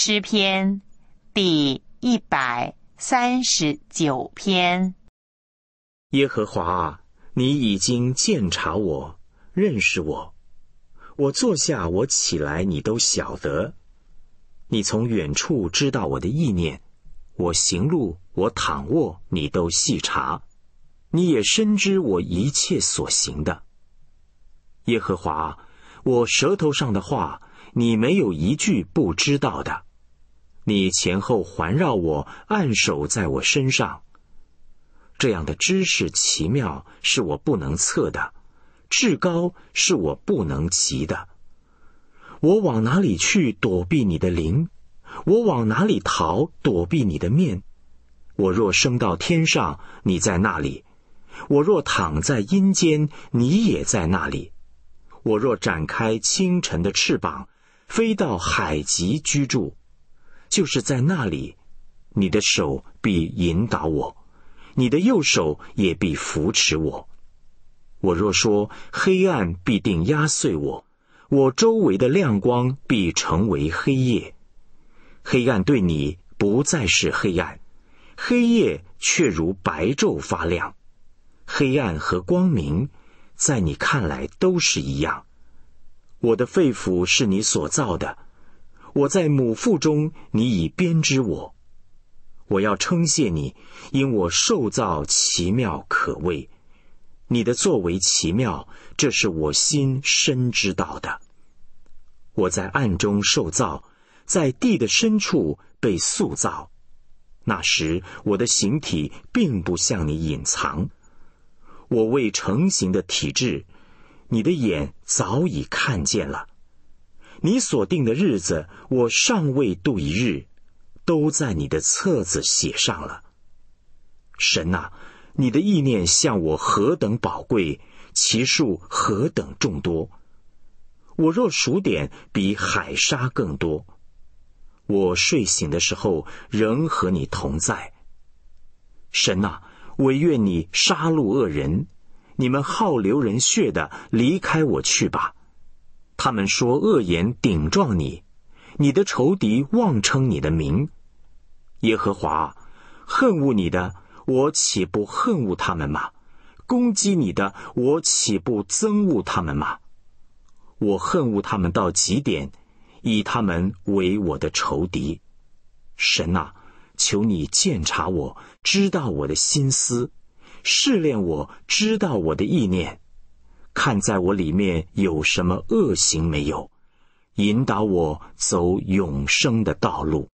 诗篇第一百三十九篇。耶和华，你已经鉴察我，认识我，我坐下，我起来，你都晓得；你从远处知道我的意念，我行路，我躺卧，你都细查。你也深知我一切所行的。耶和华，我舌头上的话，你没有一句不知道的。你前后环绕我，按手在我身上。这样的知识奇妙，是我不能测的；至高，是我不能及的。我往哪里去躲避你的灵？我往哪里逃躲避你的面？我若升到天上，你在那里；我若躺在阴间，你也在那里。我若展开清晨的翅膀，飞到海极居住。就是在那里，你的手必引导我，你的右手也必扶持我。我若说黑暗必定压碎我，我周围的亮光必成为黑夜。黑暗对你不再是黑暗，黑夜却如白昼发亮。黑暗和光明，在你看来都是一样。我的肺腑是你所造的。我在母腹中，你已编织我；我要称谢你，因我受造奇妙可畏。你的作为奇妙，这是我心深知道的。我在暗中受造，在地的深处被塑造。那时我的形体并不向你隐藏，我未成形的体质，你的眼早已看见了。你所定的日子，我尚未度一日，都在你的册子写上了。神呐，你的意念向我何等宝贵，其数何等众多，我若数点，比海沙更多。我睡醒的时候，仍和你同在。神呐，我愿你杀戮恶人，你们好流人血的，离开我去吧。他们说恶言顶撞你，你的仇敌妄称你的名。耶和华恨恶你的，我岂不恨恶他们吗？攻击你的，我岂不憎恶他们吗？我恨恶他们到极点，以他们为我的仇敌。神啊，求你鉴察我，知道我的心思，试炼我知道我的意念。看在我里面有什么恶行没有，引导我走永生的道路。